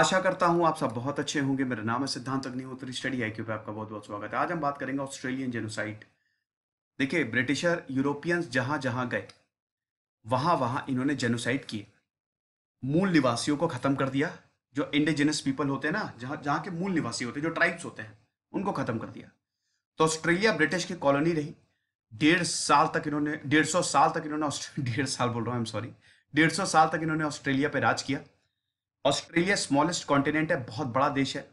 आशा करता हूँ आप सब बहुत अच्छे होंगे मेरा नाम है सिद्धांत अग्निहोत्री स्टडी आई क्यू पे आपका बहुत बहुत स्वागत है आज हम बात करेंगे ऑस्ट्रेलियन जेनोसाइड देखिए ब्रिटिशर यूरोपियंस जहाँ जहाँ गए वहां वहां इन्होंने जेनोसाइड किए मूल निवासियों को ख़त्म कर दिया जो इंडिजिनस पीपल होते हैं ना जहाँ जहाँ के मूल निवासी होते हैं जो ट्राइब्स होते हैं उनको ख़त्म कर दिया तो ऑस्ट्रेलिया ब्रिटिश की कॉलोनी रही डेढ़ साल तक इन्होंने डेढ़ सौ साल तक इन्होंने डेढ़ साल बोल रहा हूँ एम सॉरी डेढ़ सौ साल तक इन्होंने ऑस्ट्रेलिया पर राज किया ऑस्ट्रेलिया स्मॉलेस्ट कॉन्टिनेंट है बहुत बड़ा देश है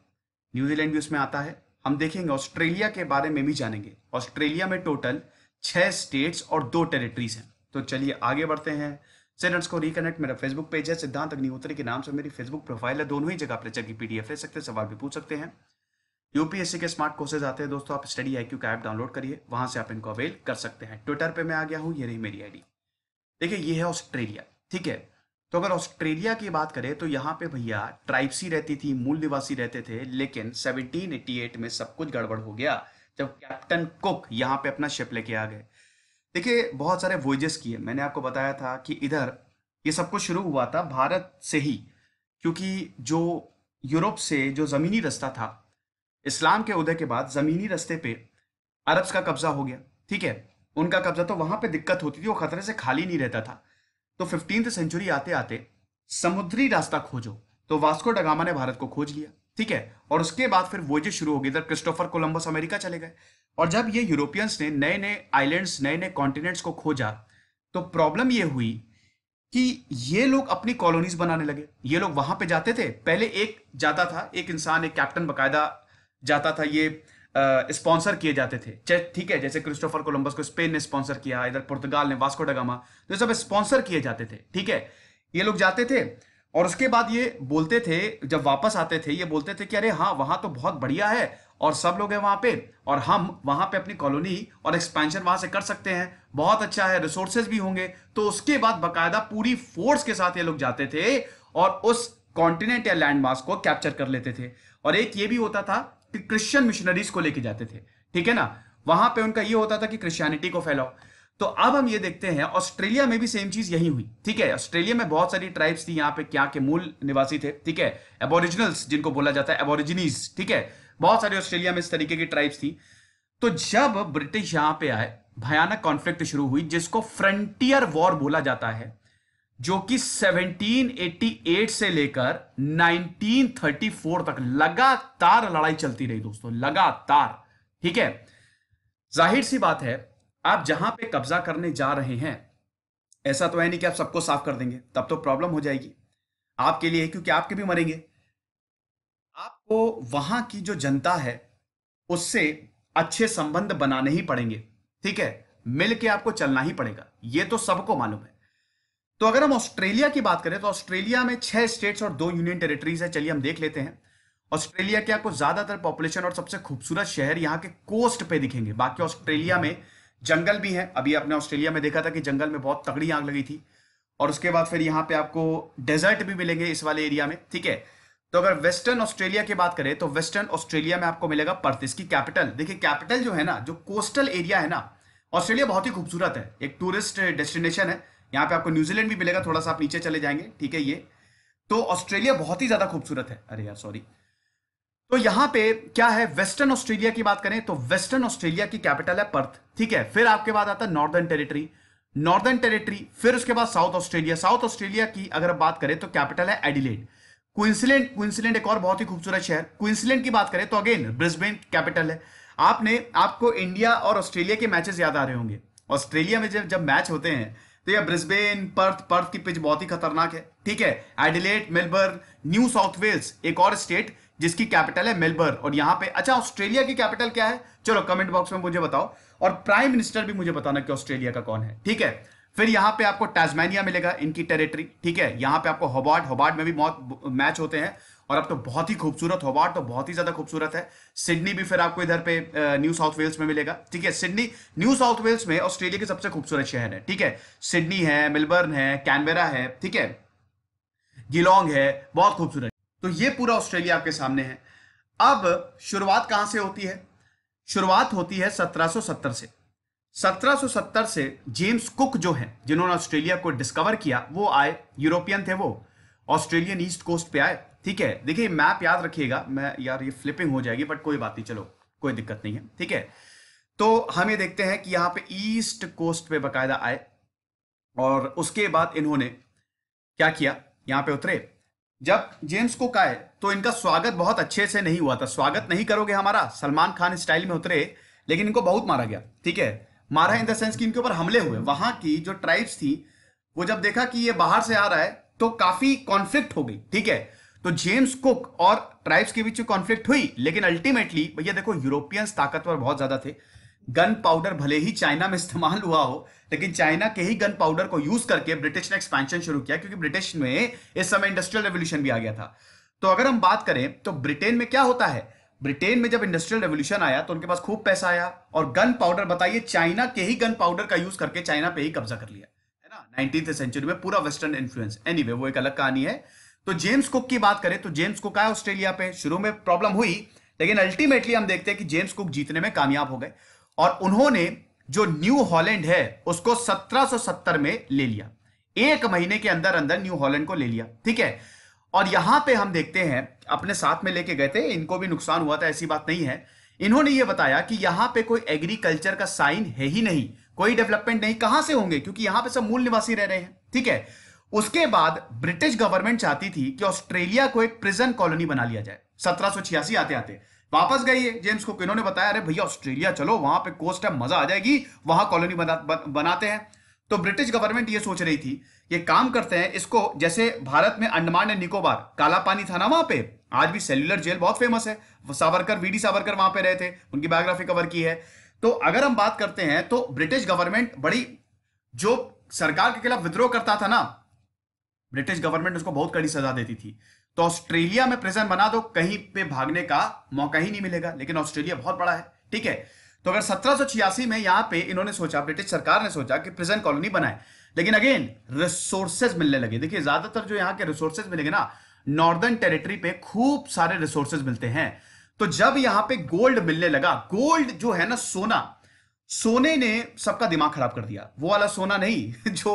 न्यूजीलैंड भी उसमें आता है हम देखेंगे ऑस्ट्रेलिया के बारे में भी जानेंगे ऑस्ट्रेलिया में टोटल छह स्टेट्स और दो टेरिटरीज हैं तो चलिए आगे बढ़ते हैं सेनट्स को रिकनेक्ट मेरा फेसबुक पेज है सिद्धांत अग्निहोत्री के नाम से मेरी फेसबुक प्रोफाइल है दोनों ही जगह पर चलिए पीडीएफ ले सकते हैं सवाल भी पूछ सकते हैं यूपीएससी के स्मार्ट कोर्सेज आते हैं दोस्तों आप स्टडी आई का ऐप डाउनलोड करिए वहां से आप इनको अवेल कर सकते हैं ट्विटर पर मैं आ गया हूँ ये रही मेरी आई देखिए ये है ऑस्ट्रेलिया ठीक है तो अगर ऑस्ट्रेलिया की बात करें तो यहाँ पे भैया ट्राइब्सी रहती थी मूल निवासी रहते थे लेकिन 1788 में सब कुछ गड़बड़ हो गया जब कैप्टन कुक यहाँ पे अपना शिप लेके आ गए देखिए बहुत सारे वोजेस किए मैंने आपको बताया था कि इधर ये सब कुछ शुरू हुआ था भारत से ही क्योंकि जो यूरोप से जो ज़मीनी रास्ता था इस्लाम के उदय के बाद ज़मीनी रास्ते पे अरब्स का कब्ज़ा हो गया ठीक है उनका कब्ज़ा तो वहाँ पे दिक्कत होती थी वो खतरे से खाली नहीं रहता था तो फिफ्टींथ सेंचुरी आते आते समुद्री रास्ता खोजो तो वास्को डगामा ने भारत को खोज लिया ठीक है और उसके बाद फिर जो शुरू हो गई इधर क्रिस्टोफर कोलंबस अमेरिका चले गए और जब ये यूरोपियंस ने नए नए आइलैंड्स नए नए कॉन्टिनेंट्स को खोजा तो प्रॉब्लम ये हुई कि ये लोग अपनी कॉलोनीज बनाने लगे ये लोग वहां पे जाते थे पहले एक जाता था एक इंसान एक कैप्टन बाकायदा जाता था ये स्पॉन्सर किए जाते थे ठीक है जैसे क्रिस्टोफर कोलंबस को स्पेन ने स्पॉन्सर किया इधर पुर्तगाल ने वास्को डगामा तो ये सब स्पॉन्सर किए जाते थे ठीक है ये लोग जाते थे और उसके बाद ये बोलते थे जब वापस आते थे ये बोलते थे कि अरे हाँ वहां तो बहुत बढ़िया है और सब लोग हैं वहां पे और हम वहां पे अपनी कॉलोनी और एक्सपेंशन वहां से कर सकते हैं बहुत अच्छा है रिसोर्सेज भी होंगे तो उसके बाद बकायदा पूरी फोर्स के साथ ये लोग जाते थे और उस कॉन्टिनेंट या लैंडमार्क को कैप्चर कर लेते थे और एक ये भी होता था क्रिश्चियन मिशनरीज को लेके जाते थे ठीक है ना वहां पे उनका ये होता था कि क्रिश्चियनिटी को फैलाओ तो अब हम ये देखते हैं ऑस्ट्रेलिया में भी सेम चीज यही हुई ठीक है ऑस्ट्रेलिया में बहुत सारी ट्राइब्स थी यहाँ पे क्या के मूल निवासी थे ठीक है एबोरिजिनल्स जिनको बोला जाता है एबोरिजिनीज ठीक है बहुत सारी ऑस्ट्रेलिया में इस तरीके की ट्राइब्स थी तो जब ब्रिटिश यहां पे आए भयानक कॉन्फ्लिक्ट शुरू हुई जिसको फ्रंटियर वॉर बोला जाता है जो कि 1788 से लेकर 1934 तक लगातार लड़ाई चलती रही दोस्तों लगातार ठीक है जाहिर सी बात है आप जहां पे कब्जा करने जा रहे हैं ऐसा तो है नहीं कि आप सबको साफ कर देंगे तब तो प्रॉब्लम हो जाएगी आपके लिए क्योंकि आपके भी मरेंगे आपको वहां की जो जनता है उससे अच्छे संबंध बनाने ही पड़ेंगे ठीक है मिलके आपको चलना ही पड़ेगा ये तो सबको मालूम है तो अगर हम ऑस्ट्रेलिया की बात करें तो ऑस्ट्रेलिया में छह स्टेट्स और दो यूनियन टेरिटरीज है चलिए हम देख लेते हैं ऑस्ट्रेलिया के आपको ज्यादातर पॉपुलेशन और सबसे खूबसूरत शहर यहाँ के कोस्ट पे दिखेंगे बाकी ऑस्ट्रेलिया में जंगल भी है अभी आपने ऑस्ट्रेलिया में देखा था कि जंगल में बहुत तगड़ी आग लगी थी और उसके बाद फिर यहाँ पे आपको डेजर्ट भी मिलेंगे इस वाले एरिया में ठीक है तो अगर वेस्टर्न ऑस्ट्रेलिया की बात करें तो वेस्टर्न ऑस्ट्रेलिया में आपको मिलेगा पर्थ इसकी कैपिटल देखिए कैपिटल जो है ना जो कोस्टल एरिया है ना ऑस्ट्रेलिया बहुत ही खूबसूरत है एक टूरिस्ट डेस्टिनेशन है यहाँ पे आपको न्यूजीलैंड भी मिलेगा थोड़ा सा आप नीचे चले जाएंगे ठीक है ये तो ऑस्ट्रेलिया बहुत ही ज्यादा खूबसूरत है अरे यार सॉरी तो यहां पे क्या है वेस्टर्न ऑस्ट्रेलिया की बात करें तो वेस्टर्न ऑस्ट्रेलिया की कैपिटल है पर्थ ठीक है फिर आपके बाद आता है नॉर्दर्न टेरिटरी नॉर्दर्न टेरिटरी फिर उसके बाद साउथ ऑस्ट्रेलिया साउथ ऑस्ट्रेलिया की अगर बात करें तो कैपिटल है एडिलेड क्विंसलैंड क्विंसलैंड एक और बहुत ही खूबसूरत शहर क्विंसलैंड की बात करें तो अगेन ब्रिस्बेन कैपिटल है आपने आपको इंडिया और ऑस्ट्रेलिया के मैचेस याद आ रहे होंगे ऑस्ट्रेलिया में जब जब मैच होते हैं तो या ब्रिस्बेन पर्थ पर्थ की पिच बहुत ही खतरनाक है ठीक है Adelaide Melbourne New South Wales एक और स्टेट जिसकी कैपिटल है मेलबर्न और यहां पे अच्छा ऑस्ट्रेलिया की कैपिटल क्या है चलो कमेंट बॉक्स में मुझे बताओ और प्राइम मिनिस्टर भी मुझे बताना कि ऑस्ट्रेलिया का कौन है ठीक है फिर यहां पे आपको टैजमैनिया मिलेगा इनकी टेरिटरी ठीक है यहां पे आपको होबार्ड होबार्ड में भी मैच होते हैं और अब तो बहुत ही खूबसूरत होबार्ट तो बहुत ही ज्यादा खूबसूरत है सिडनी भी फिर आपको इधर पे न्यू साउथ वेल्स में मिलेगा ठीक है सिडनी न्यू साउथ वेल्स में ऑस्ट्रेलिया के सबसे खूबसूरत शहर है ठीक है सिडनी है मेलबर्न है कैनबेरा है ठीक है गिलोंग है बहुत खूबसूरत तो ये पूरा ऑस्ट्रेलिया आपके सामने है अब शुरुआत कहां से होती है शुरुआत होती है 1770 से 1770 से जेम्स कुक जो है जिन्होंने ऑस्ट्रेलिया को डिस्कवर किया वो आए यूरोपियन थे वो ऑस्ट्रेलियन ईस्ट कोस्ट पे आए ठीक है देखिए मैप याद रखिएगा मैं यार ये फ्लिपिंग हो जाएगी बट कोई बात नहीं चलो कोई दिक्कत नहीं है ठीक है तो हम ये देखते हैं कि यहाँ पे ईस्ट कोस्ट पे बकायदा आए और उसके बाद इन्होंने क्या किया यहां पे उतरे जब जेम्स को आए तो इनका स्वागत बहुत अच्छे से नहीं हुआ था स्वागत नहीं करोगे हमारा सलमान खान स्टाइल में उतरे लेकिन इनको बहुत मारा गया ठीक है मारा इन द सेंस कि इनके ऊपर हमले हुए वहां की जो ट्राइब्स थी वो जब देखा कि ये बाहर से आ रहा है तो काफी कॉन्फ्लिक्ट हो गई ठीक है तो जेम्स कुक और ट्राइब्स के बीच में कॉन्फ्लिक्ट हुई लेकिन अल्टीमेटली भैया देखो यूरोपियंस ताकतवर बहुत ज्यादा थे गन पाउडर भले ही चाइना में इस्तेमाल हुआ हो लेकिन चाइना के ही गन पाउडर को यूज करके ब्रिटिश ने एक्सपेंशन शुरू किया क्योंकि ब्रिटिश में इस समय इंडस्ट्रियल रेवोल्यूशन भी आ गया था तो अगर हम बात करें तो ब्रिटेन में क्या होता है ब्रिटेन में जब इंडस्ट्रियल रेवोल्यूशन आया तो उनके पास खूब पैसा आया और गन पाउडर बताइए चाइना के ही गन पाउडर का यूज करके चाइना पे ही कब्जा कर लिया है ना नाइनटीन सेंचुरी में पूरा वेस्टर्न इन्फ्लुएंस एनी वो एक अलग कहानी है तो जेम्स कुक की बात करें तो जेम्स कुक आए ऑस्ट्रेलिया पे शुरू में प्रॉब्लम हुई लेकिन अल्टीमेटली हम देखते हैं कि जेम्स कुक जीतने में कामयाब हो गए और उन्होंने जो न्यू हॉलैंड है उसको 1770 में ले लिया एक महीने के अंदर अंदर न्यू हॉलैंड को ले लिया ठीक है और यहां पे हम देखते हैं अपने साथ में लेके गए थे इनको भी नुकसान हुआ था ऐसी बात नहीं है इन्होंने ये बताया कि यहां पे कोई एग्रीकल्चर का साइन है ही नहीं कोई डेवलपमेंट नहीं कहां से होंगे क्योंकि यहां पे सब मूल निवासी रह रहे हैं ठीक है उसके बाद ब्रिटिश गवर्नमेंट चाहती थी कि ऑस्ट्रेलिया को एक प्रिजन कॉलोनी बना लिया जाए सत्रह आते आते वापस गई है जेम्स को इन्होंने बताया अरे भैया ऑस्ट्रेलिया चलो वहां पे कोस्ट है मजा आ जाएगी वहां कॉलोनी बना, बनाते हैं तो ब्रिटिश गवर्नमेंट ये सोच रही थी ये काम करते हैं इसको जैसे भारत में अंडमान एंड निकोबार काला पानी था ना वहां पे आज भी सेल्यूलर जेल बहुत फेमस है सावरकर वी डी सावरकर वहां पे रहे थे उनकी बायोग्राफी कवर की है तो अगर हम बात करते हैं तो ब्रिटिश गवर्नमेंट बड़ी जो सरकार के खिलाफ विद्रोह करता था ना ब्रिटिश गवर्नमेंट उसको बहुत कड़ी सजा देती थी तो ऑस्ट्रेलिया में प्रिजन बना दो तो कहीं पे भागने का मौका ही नहीं मिलेगा लेकिन ऑस्ट्रेलिया बहुत बड़ा है ठीक है तो अगर सत्रह में यहां पे इन्होंने सोचा ब्रिटिश सरकार ने सोचा कि प्रिजन कॉलोनी बनाए लेकिन अगेन रिसोर्सेज मिलने लगे देखिए ज्यादातर जो यहाँ के रिसोर्सेज मिलेंगे ना नॉर्दर्न टेरिटरी पे खूब सारे रिसोर्सेज मिलते हैं तो जब यहां पे गोल्ड मिलने लगा गोल्ड जो है ना सोना सोने ने सबका दिमाग खराब कर दिया वो वाला सोना नहीं जो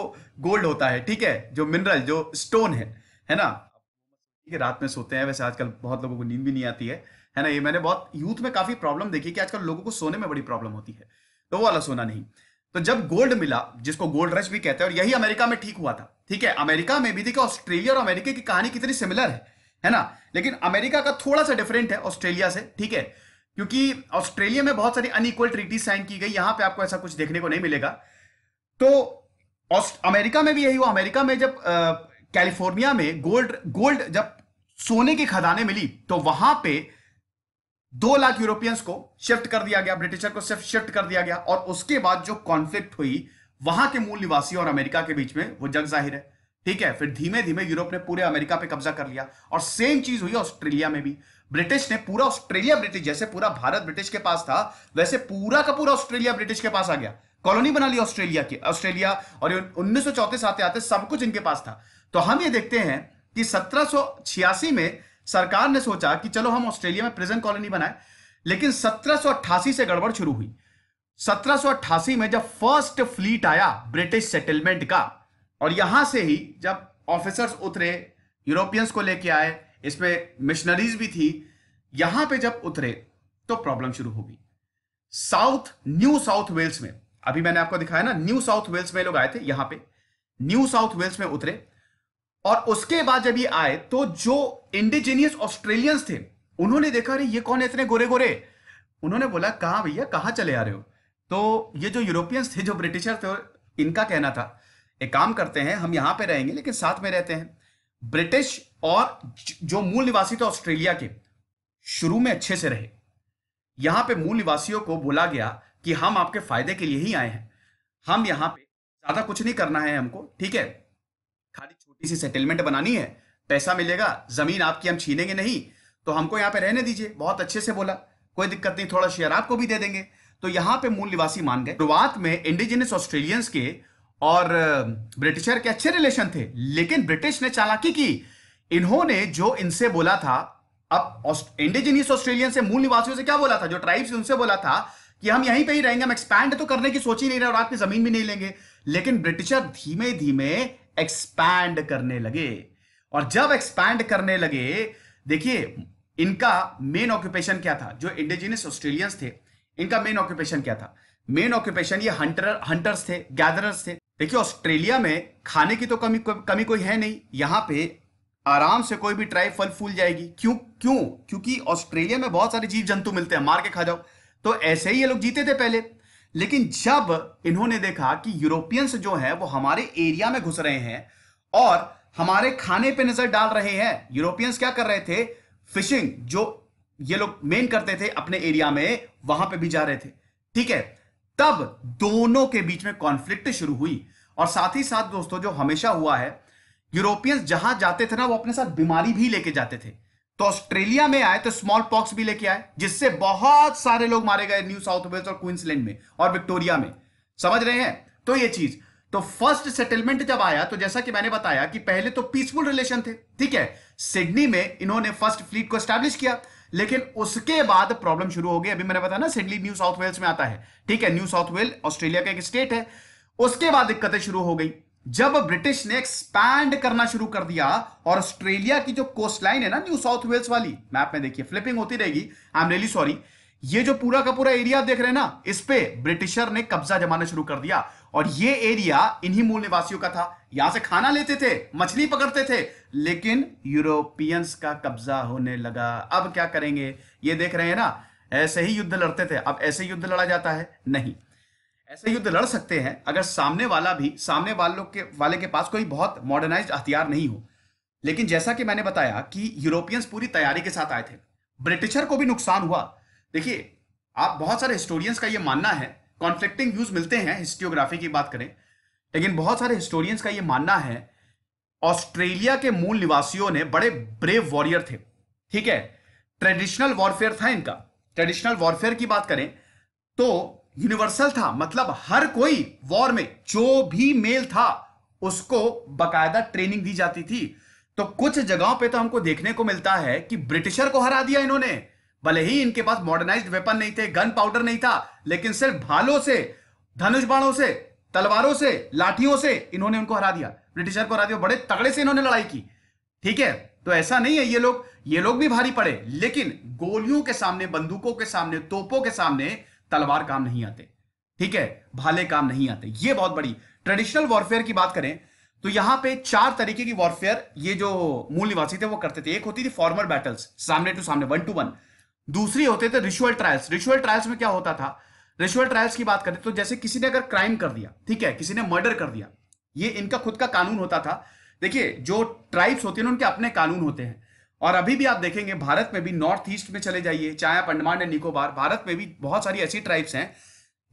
गोल्ड होता है ठीक है जो मिनरल जो स्टोन है है ना है रात में सोते हैं वैसे आजकल बहुत लोगों को नींद भी नहीं आती है है ना ये मैंने बहुत यूथ में काफी प्रॉब्लम देखी कि आजकल लोगों को सोने में बड़ी प्रॉब्लम होती है तो वो वाला सोना नहीं तो जब गोल्ड मिला जिसको गोल्ड रश भी कहते हैं और यही अमेरिका में ठीक हुआ था ठीक है अमेरिका में भी देखिए ऑस्ट्रेलिया और अमेरिका की कहानी कितनी सिमिलर है है ना लेकिन अमेरिका का थोड़ा सा डिफरेंट है ऑस्ट्रेलिया से ठीक है क्योंकि ऑस्ट्रेलिया में बहुत सारी अनइक्वल ट्रीटी साइन की गई यहां पे आपको ऐसा कुछ देखने को नहीं मिलेगा तो अमेरिका में भी यही हुआ अमेरिका में जब कैलिफोर्निया में गोल्ड गोल्ड जब सोने की खदाने मिली तो वहां पे दो लाख यूरोपियंस को शिफ्ट कर दिया गया ब्रिटिशर को सिर्फ शिफ्ट कर दिया गया और उसके बाद जो कॉन्फ्लिक्ट हुई वहां के मूल निवासी और अमेरिका के बीच में वो जग जाहिर है ठीक है फिर धीमे धीमे यूरोप ने पूरे अमेरिका पे कब्जा कर लिया और सेम चीज हुई ऑस्ट्रेलिया में भी ब्रिटिश ने पूरा ऑस्ट्रेलिया ब्रिटिश जैसे पूरा भारत ब्रिटिश के पास था वैसे पूरा का पूरा ऑस्ट्रेलिया ब्रिटिश के पास आ गया कॉलोनी बना ली ऑस्ट्रेलिया की ऑस्ट्रेलिया और उन्नीस आते आते सब कुछ इनके पास था तो हम ये देखते हैं कि सत्रह में सरकार ने सोचा कि चलो हम ऑस्ट्रेलिया में प्रेजेंट कॉलोनी बनाए लेकिन सत्रह से गड़बड़ शुरू हुई सत्रह में जब फर्स्ट फ्लीट आया ब्रिटिश सेटलमेंट का और यहां से ही जब ऑफिसर्स उतरे यूरोपियंस को लेके आए इसमें मिशनरीज भी थी यहां पे जब उतरे तो प्रॉब्लम शुरू होगी साउथ न्यू साउथ वेल्स में अभी मैंने आपको दिखाया ना न्यू साउथ वेल्स में लोग आए थे यहां पे न्यू साउथ वेल्स में उतरे और उसके बाद जब ये आए तो जो इंडिजीनियस ऑस्ट्रेलियंस थे उन्होंने देखा अरे ये कौन है इतने गोरे गोरे उन्होंने बोला कहा भैया कहा चले आ रहे हो तो ये जो यूरोपियंस थे जो ब्रिटिशर थे इनका कहना था एक काम करते हैं हम यहां पे रहेंगे लेकिन साथ में रहते हैं ब्रिटिश और जो मूल निवासी थे ऑस्ट्रेलिया के शुरू में अच्छे से रहे यहां पे मूल निवासियों को बोला गया कि हम आपके फायदे के लिए ही आए हैं हम यहां पे ज्यादा कुछ नहीं करना है हमको ठीक है खाली छोटी सी सेटलमेंट बनानी है पैसा मिलेगा जमीन आपकी हम छीनेंगे नहीं तो हमको यहां पे रहने दीजिए बहुत अच्छे से बोला कोई दिक्कत नहीं थोड़ा शेयर आपको भी दे देंगे तो यहां पे मूल निवासी मान गए शुरुआत में इंडिजिनियस ऑस्ट्रेलियंस के और ब्रिटिशर के अच्छे रिलेशन थे लेकिन ब्रिटिश ने चालाकी की इन्होंने जो इनसे बोला था अब इंडिजिनियस ऑस्ट्रेलियन से मूल निवासियों से क्या बोला था जो ट्राइब्स उनसे बोला था कि हम यहीं पे ही रहेंगे हम एक्सपैंड तो करने की सोच ही नहीं रहे और आपकी जमीन भी नहीं लेंगे लेकिन ब्रिटिशर धीमे धीमे एक्सपैंड करने लगे और जब एक्सपैंड करने लगे देखिए इनका मेन ऑक्यूपेशन क्या था जो इंडिजिनियस ऑस्ट्रेलियंस थे इनका मेन ऑक्यूपेशन क्या था मेन ऑक्यूपेशन ये हंटर हंटर्स थे गैदरर्स थे देखिए ऑस्ट्रेलिया में खाने की तो कमी कमी कोई है नहीं यहाँ पे आराम से कोई भी ट्राइब फल फूल जाएगी क्यों क्यों क्योंकि ऑस्ट्रेलिया में बहुत सारे जीव जंतु मिलते हैं मार के खा जाओ तो ऐसे ही ये लोग जीते थे पहले लेकिन जब इन्होंने देखा कि यूरोपियंस जो है वो हमारे एरिया में घुस रहे हैं और हमारे खाने पे नजर डाल रहे हैं यूरोपियंस क्या कर रहे थे फिशिंग जो ये लोग मेन करते थे अपने एरिया में वहां पे भी जा रहे थे ठीक है तब दोनों के बीच में कॉन्फ्लिक्ट शुरू हुई और साथ ही साथ दोस्तों जो हमेशा हुआ है यूरोपियंस जहां जाते थे ना वो अपने साथ बीमारी भी लेके जाते थे तो ऑस्ट्रेलिया में आए तो स्मॉल पॉक्स भी लेके आए जिससे बहुत सारे लोग मारे गए न्यू साउथ वेल्स और क्वींसलैंड में और विक्टोरिया में समझ रहे हैं तो ये चीज तो फर्स्ट सेटलमेंट जब आया तो जैसा कि मैंने बताया कि पहले तो पीसफुल रिलेशन थे ठीक है सिडनी में इन्होंने फर्स्ट फ्लीट को स्टैब्लिश किया लेकिन उसके बाद प्रॉब्लम शुरू हो गई अभी मैंने बताया ना सिडनी न्यू साउथ वेल्स में आता है ठीक है न्यू साउथ वेल ऑस्ट्रेलिया का एक स्टेट है उसके बाद दिक्कतें शुरू हो गई जब ब्रिटिश ने एक्सपैंड करना शुरू कर दिया और ऑस्ट्रेलिया की जो कोस्ट लाइन है ना न्यू साउथ वेल्स वाली मैप में देखिए फ्लिपिंग होती रहेगी आई एम रियली सॉरी ये जो पूरा का पूरा एरिया देख रहे हैं ना इस पे ब्रिटिशर ने कब्जा जमाना शुरू कर दिया और ये एरिया इन्हीं मूल निवासियों का था यहां से खाना लेते थे मछली पकड़ते थे लेकिन यूरोपियंस का कब्जा होने लगा अब क्या करेंगे ये देख रहे हैं ना ऐसे ही युद्ध लड़ते थे अब ऐसे युद्ध लड़ा जाता है नहीं ऐसे युद्ध लड़ सकते हैं अगर सामने वाला भी सामने वालों के वाले के पास कोई बहुत मॉडर्नाइज हथियार नहीं हो लेकिन जैसा कि मैंने बताया कि यूरोपियंस पूरी तैयारी के साथ आए थे ब्रिटिशर को भी नुकसान हुआ देखिए आप बहुत सारे हिस्टोरियंस का ये मानना है कॉन्फ्लिक्टिंग व्यूज मिलते हैं हिस्ट्रियोग्राफी की बात करें लेकिन बहुत सारे हिस्टोरियंस का ये मानना है ऑस्ट्रेलिया के मूल निवासियों ने बड़े ब्रेव वॉरियर थे ठीक है ट्रेडिशनल वॉरफेयर था इनका ट्रेडिशनल वॉरफेयर की बात करें तो यूनिवर्सल था मतलब हर कोई वॉर में जो भी मेल था उसको बकायदा ट्रेनिंग दी जाती थी तो कुछ जगहों पे तो हमको देखने को मिलता है कि ब्रिटिशर को हरा दिया इन्होंने भले ही इनके पास मॉडर्नाइज्ड वेपन नहीं थे गन पाउडर नहीं था लेकिन सिर्फ भालों से धनुष बाणों से तलवारों से लाठियों से इन्होंने उनको हरा दिया ब्रिटिशर को हरा दिया बड़े तगड़े से इन्होंने लड़ाई की ठीक है तो ऐसा नहीं है ये लोग ये लोग भी भारी पड़े लेकिन गोलियों के सामने बंदूकों के सामने तोपों के सामने तलवार काम नहीं आते ठीक है भाले काम नहीं आते ये बहुत बड़ी ट्रेडिशनल वॉरफेयर की बात करें तो यहां पे चार तरीके की वॉरफेयर ये जो मूल निवासी थे वो करते थे एक होती थी फॉर्मर बैटल्स सामने टू सामने वन टू वन दूसरी होते थे रिचुअल ट्रायल्स रिचुअल ट्रायल्स में क्या होता था रिचुअल ट्रायल्स की बात करें तो जैसे किसी ने अगर क्राइम कर दिया ठीक है किसी ने मर्डर कर दिया ये इनका खुद का कानून होता था देखिए जो ट्राइब्स होती है ना उनके अपने कानून होते हैं और अभी भी आप देखेंगे भारत में भी नॉर्थ ईस्ट में चले जाइए चाहे आप अंडमान एंड निकोबार भारत में भी बहुत सारी ऐसी ट्राइब्स हैं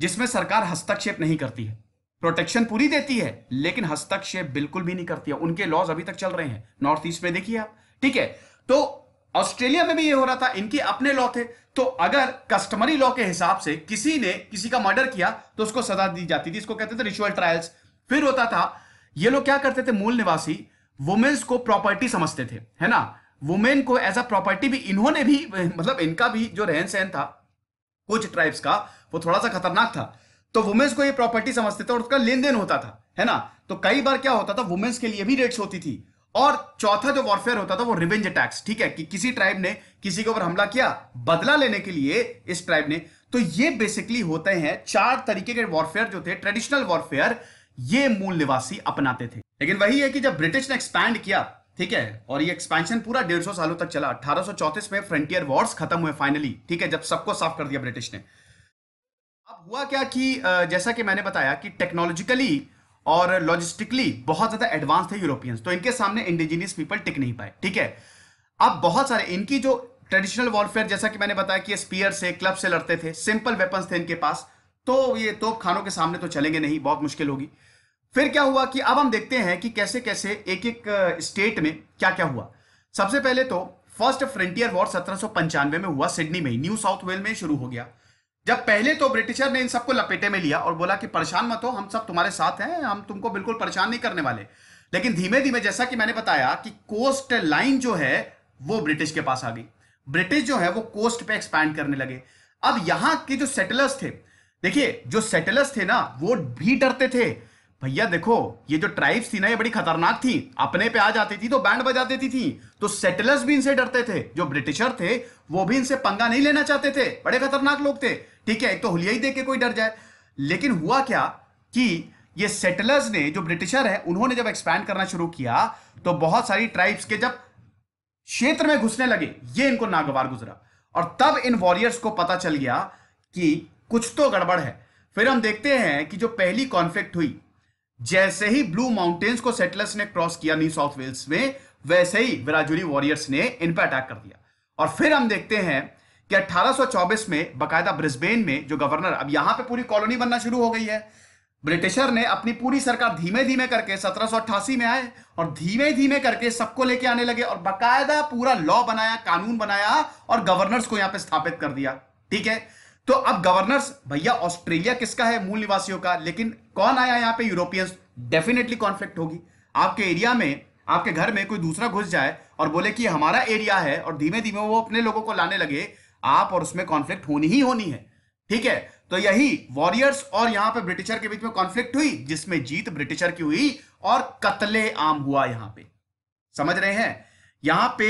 जिसमें सरकार हस्तक्षेप नहीं करती है प्रोटेक्शन पूरी देती है लेकिन हस्तक्षेप बिल्कुल भी नहीं करती है उनके लॉज अभी तक चल रहे हैं नॉर्थ ईस्ट में देखिए आप ठीक है तो ऑस्ट्रेलिया में भी ये हो रहा था इनके अपने लॉ थे तो अगर कस्टमरी लॉ के हिसाब से किसी ने किसी का मर्डर किया तो उसको सजा दी जाती थी इसको कहते थे रिचुअल ट्रायल्स फिर होता था ये लोग क्या करते थे मूल निवासी वुमेन्स को प्रॉपर्टी समझते थे है ना वुमेन को एज अ प्रॉपर्टी भी इन्होंने भी मतलब इनका भी जो रहन सहन था कुछ ट्राइब्स का वो थोड़ा सा खतरनाक था तो वुमेन्स को ये प्रॉपर्टी समझते थे और उसका लेन देन होता था है ना तो कई बार क्या होता था वुमेन्स के लिए भी रेट्स होती थी और चौथा जो वॉरफेयर होता था वो रिवेंज अटैक्स ठीक है कि किसी ट्राइब ने किसी के ऊपर हमला किया बदला लेने के लिए इस ट्राइब ने तो ये बेसिकली होते हैं चार तरीके के वॉरफेयर जो थे ट्रेडिशनल वॉरफेयर ये मूल निवासी अपनाते थे लेकिन वही है कि जब ब्रिटिश ने एक्सपैंड किया ठीक है और ये एक्सपेंशन पूरा डेढ़ सौ सालों तक चला अठारह में फ्रंटियर वॉर्स खत्म हुए फाइनली ठीक है जब सबको साफ कर दिया ब्रिटिश ने अब हुआ क्या कि जैसा कि मैंने बताया कि टेक्नोलॉजिकली और लॉजिस्टिकली बहुत ज्यादा एडवांस थे यूरोपियंस तो इनके सामने इंडिजीनियस पीपल टिक नहीं पाए ठीक है अब बहुत सारे इनकी जो ट्रेडिशनल वॉरफेयर जैसा कि मैंने बताया कि स्पीयर से क्लब से लड़ते थे सिंपल वेपन्स थे इनके पास तो ये तोप खानों के सामने तो चलेंगे नहीं बहुत मुश्किल होगी फिर क्या हुआ कि अब हम देखते हैं कि कैसे कैसे एक एक स्टेट में क्या क्या हुआ सबसे पहले तो फर्स्ट फ्रंटियर वॉर सत्रह में हुआ सिडनी में न्यू साउथ वेल में शुरू हो गया जब पहले तो ब्रिटिशर ने इन सबको लपेटे में लिया और बोला कि परेशान मत हो हम सब तुम्हारे साथ हैं हम तुमको बिल्कुल परेशान नहीं करने वाले लेकिन धीमे धीमे जैसा कि मैंने बताया कि कोस्ट लाइन जो है वो ब्रिटिश के पास आ गई ब्रिटिश जो है वो कोस्ट पे एक्सपैंड करने लगे अब यहां के जो सेटलर्स थे देखिए जो सेटलर्स थे ना वो भी डरते थे भैया देखो ये जो ट्राइब्स थी ना ये बड़ी खतरनाक थी अपने पे आ जाती थी तो बैंड बजा देती थी तो सेटलर्स भी इनसे डरते थे जो ब्रिटिशर थे वो भी इनसे पंगा नहीं लेना चाहते थे बड़े खतरनाक लोग थे ठीक है एक तो हुलिया ही देख के कोई डर जाए लेकिन हुआ क्या कि ये सेटलर्स ने जो ब्रिटिशर है उन्होंने जब एक्सपैंड करना शुरू किया तो बहुत सारी ट्राइब्स के जब क्षेत्र में घुसने लगे ये इनको नागवार गुजरा और तब इन वॉरियर्स को पता चल गया कि कुछ तो गड़बड़ है फिर हम देखते हैं कि जो पहली कॉन्फ्लिक्ट हुई जैसे ही ब्लू माउंटेन्स को सेटलर्स ने क्रॉस किया न्यू साउथ वेल्स में वैसे ही विराजुरी वॉरियर्स ने इन पर अटैक कर दिया और फिर हम देखते हैं कि 1824 में बकायदा ब्रिस्बेन में जो गवर्नर अब यहां पे पूरी कॉलोनी बनना शुरू हो गई है ब्रिटिशर ने अपनी पूरी सरकार धीमे धीमे करके सत्रह में आए और धीमे धीमे करके सबको लेके आने लगे और बकायदा पूरा लॉ बनाया कानून बनाया और गवर्नर्स को यहां पर स्थापित कर दिया ठीक है तो अब गवर्नर्स भैया ऑस्ट्रेलिया किसका है मूल निवासियों का लेकिन कौन आया यहाँ पे यूरोपियंस डेफिनेटली कॉन्फ्लिक्ट होगी आपके एरिया में आपके घर में कोई दूसरा घुस जाए और बोले कि हमारा एरिया है और धीमे धीमे वो अपने लोगों को लाने लगे आप और उसमें कॉन्फ्लिक्ट होनी ही होनी है ठीक है तो यही वॉरियर्स और यहां पे ब्रिटिशर के बीच में कॉन्फ्लिक्ट हुई जिसमें जीत ब्रिटिशर की हुई और कतले आम हुआ यहां पे समझ रहे हैं यहां पे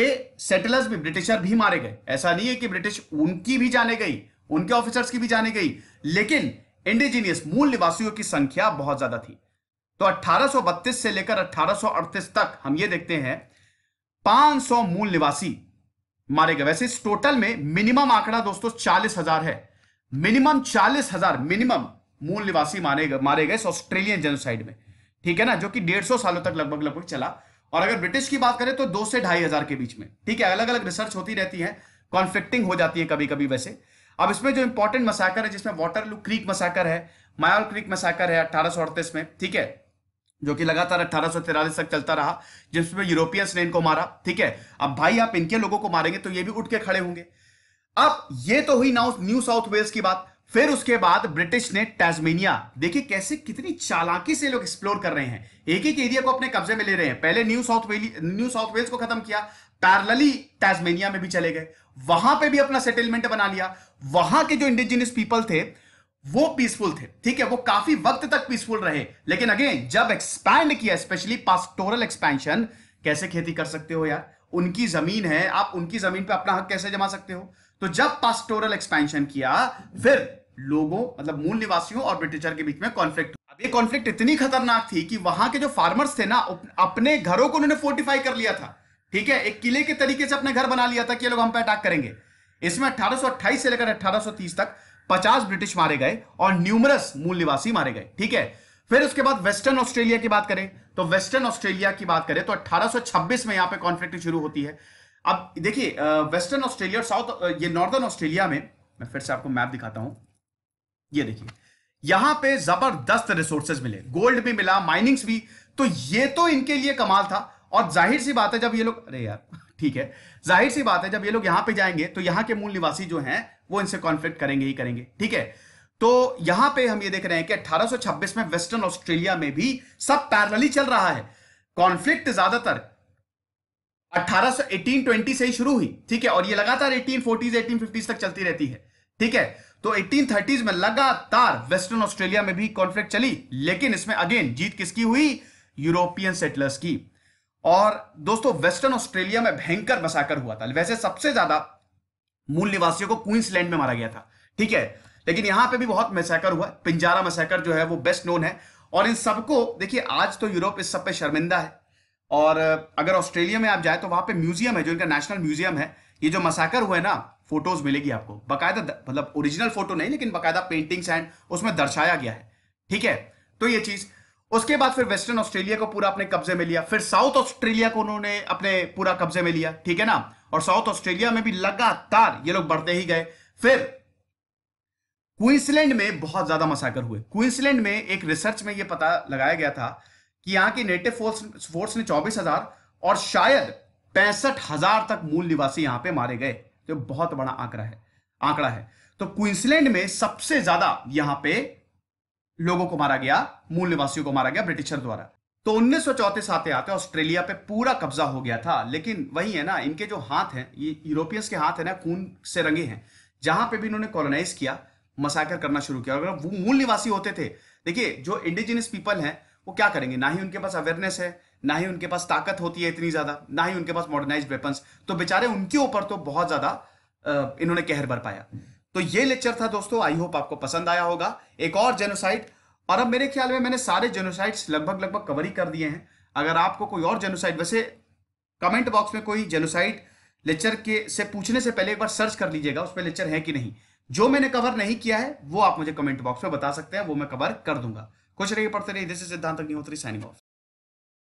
सेटलर्स भी ब्रिटिशर भी मारे गए ऐसा नहीं है कि ब्रिटिश उनकी भी जाने गई उनके ऑफिसर्स की भी जाने गई लेकिन इंडिजीनियस मूल निवासियों की संख्या बहुत ज्यादा थी तो 1832 से लेकर 1838 तक हम ये देखते हैं 500 मूल निवासी मारे गए वैसे इस टोटल में मिनिमम आंकड़ा दोस्तों चालीस हजार है मिनिमम चालीस हजार मिनिमम मूल निवासी मारे गए मारे गए ऑस्ट्रेलियन जेनोसाइड में ठीक है ना जो कि डेढ़ सौ सालों तक लगभग लगभग चला और अगर ब्रिटिश की बात करें तो दो से ढाई हजार के बीच में ठीक है अलग अलग रिसर्च होती रहती है कॉन्फ्लिक्टिंग हो जाती है कभी कभी वैसे अब इसमें जो इंपॉर्टेंट मसाकर है जिसमें लू क्रीक मसाकर है मायाल क्रीक मसाकर है अठारह में ठीक है जो कि लगातार अट्ठारह तक चलता रहा जिसमें यूरोपियंस ने इनको मारा ठीक है अब भाई आप इनके लोगों को मारेंगे तो ये भी उठ के खड़े होंगे अब ये तो हुई नाउ न्यू साउथ वेल्स की बात फिर उसके बाद ब्रिटिश ने टैजमेनिया देखिए कैसे कितनी चालाकी से लोग एक्सप्लोर कर रहे हैं एक एक एरिया को अपने कब्जे में ले रहे हैं पहले New South Wales New South Wales को खत्म किया पैरलली टैजमेनिया में भी चले गए वहां पे भी अपना सेटलमेंट बना लिया वहां के जो इंडिजिनियस पीपल थे वो पीसफुल थे ठीक है वो काफी वक्त तक पीसफुल रहे लेकिन अगेन जब एक्सपैंड किया स्पेशली पास्टोरल एक्सपेंशन कैसे खेती कर सकते हो यार उनकी जमीन है आप उनकी जमीन पे अपना हक कैसे जमा सकते हो तो जब पास्टोरल एक्सपेंशन किया फिर लोगों मतलब मूल निवासियों और ब्रिटिशर के बीच में कॉन्फ्लिक्ट अब ये कॉन्फ्लिक्ट इतनी खतरनाक थी कि वहां के जो फार्मर्स थे ना अपने घरों को उन्होंने फोर्टिफाई कर लिया था ठीक है एक किले के तरीके से अपने घर बना लिया था कि ये लोग हम पे अटैक करेंगे इसमें 1828 से लेकर 1830 तक 50 ब्रिटिश मारे गए और न्यूमरस मूल निवासी मारे गए ठीक है फिर उसके बाद वेस्टर्न ऑस्ट्रेलिया की बात करें तो वेस्टर्न ऑस्ट्रेलिया की बात करें तो 1826 में यहां पे कॉन्फ्लिक्ट शुरू होती है अब देखिए वेस्टर्न ऑस्ट्रेलिया और साउथ ये नॉर्दर्न ऑस्ट्रेलिया में मैं फिर से आपको मैप दिखाता हूं ये देखिए यहां पे जबरदस्त रिसोर्सेज मिले गोल्ड भी मिला माइनिंग्स भी तो ये तो इनके लिए कमाल था और जाहिर सी बात है जब ये लोग अरे यार ठीक है जाहिर सी बात है जब ये लोग यहां पे जाएंगे तो यहां के मूल निवासी जो हैं वो इनसे कॉन्फ्लिक्ट करेंगे ही करेंगे ठीक है तो यहां पे हम ये देख रहे हैं कि 1826 में वेस्टर्न ऑस्ट्रेलिया में भी सब पैरल चल रहा है कॉन्फ्लिक्ट ज्यादातर 1818-20 से ही शुरू हुई ठीक है और ये लगातार 1840s 1850s तक चलती रहती है ठीक है तो 1830s में लगातार वेस्टर्न ऑस्ट्रेलिया में भी कॉन्फ्लिक्ट चली लेकिन इसमें अगेन जीत किसकी हुई यूरोपियन सेटलर्स की और दोस्तों वेस्टर्न ऑस्ट्रेलिया में भयंकर बसाकर हुआ था वैसे सबसे ज्यादा मूल निवासियों को क्वींसलैंड में मारा गया था ठीक है लेकिन यहां पे भी बहुत मैसेकर हुआ पिंजारा मैसेकर जो है वो बेस्ट नोन है और इन सबको देखिए आज तो यूरोप इस सब पे शर्मिंदा है और अगर ऑस्ट्रेलिया में आप जाए तो वहां पे म्यूजियम है जो इनका नेशनल म्यूजियम है ये जो मसाकर हुआ है ना फोटोज मिलेगी आपको बकायदा मतलब ओरिजिनल फोटो नहीं लेकिन बकायदा पेंटिंग्स एंड उसमें दर्शाया गया है ठीक है तो ये चीज उसके बाद फिर वेस्टर्न ऑस्ट्रेलिया को पूरा अपने कब्जे में लिया फिर साउथ ऑस्ट्रेलिया को उन्होंने अपने पूरा कब्जे में लिया ठीक है ना और साउथ ऑस्ट्रेलिया में भी लगातार ये लोग बढ़ते ही गए फिर क्वींसलैंड में बहुत ज्यादा मसाकर हुए क्वींसलैंड में एक रिसर्च में यह पता लगाया गया था कि यहां की नेटिव फोर्स फोर्स ने चौबीस हजार और शायद पैंसठ हजार तक मूल निवासी यहां पर मारे गए तो बहुत बड़ा आंकड़ा है आंकड़ा है तो क्वींसलैंड में सबसे ज्यादा यहां पे लोगों को मारा गया मूल निवासियों को मारा गया ब्रिटिशर द्वारा तो उन्नीस आते आते ऑस्ट्रेलिया पे पूरा कब्जा हो गया था लेकिन वही है ना इनके जो हाथ हैं ये यूरोपियंस के हाथ है ना खून से रंगे हैं जहां पे भी इन्होंने कॉलोनाइज किया मसाकर करना शुरू किया अगर वो मूल निवासी होते थे देखिए जो इंडिजिनियस पीपल हैं वो क्या करेंगे ना ही उनके पास अवेयरनेस है ना ही उनके पास ताकत होती है इतनी ज्यादा ना ही उनके पास मॉडर्नाइज वेपन्स तो बेचारे उनके ऊपर तो बहुत ज्यादा इन्होंने कहर भर पाया तो ये लेक्चर था दोस्तों आई होप आपको पसंद आया होगा एक और जेनोसाइट और अब मेरे ख्याल में मैंने सारे जेनोसाइट्स लगभग लगभग कवर ही कर दिए हैं अगर आपको कोई और जेनोसाइट वैसे कमेंट बॉक्स में कोई जेनोसाइट लेक्चर के से पूछने से पहले एक बार सर्च कर लीजिएगा उस पर लेक्चर है कि नहीं जो मैंने कवर नहीं किया है वो आप मुझे कमेंट बॉक्स में बता सकते हैं वो मैं कवर कर दूंगा कुछ नहीं पढ़ते रहिए सिद्धांत अग्निहोत्री साइनिंग ऑफ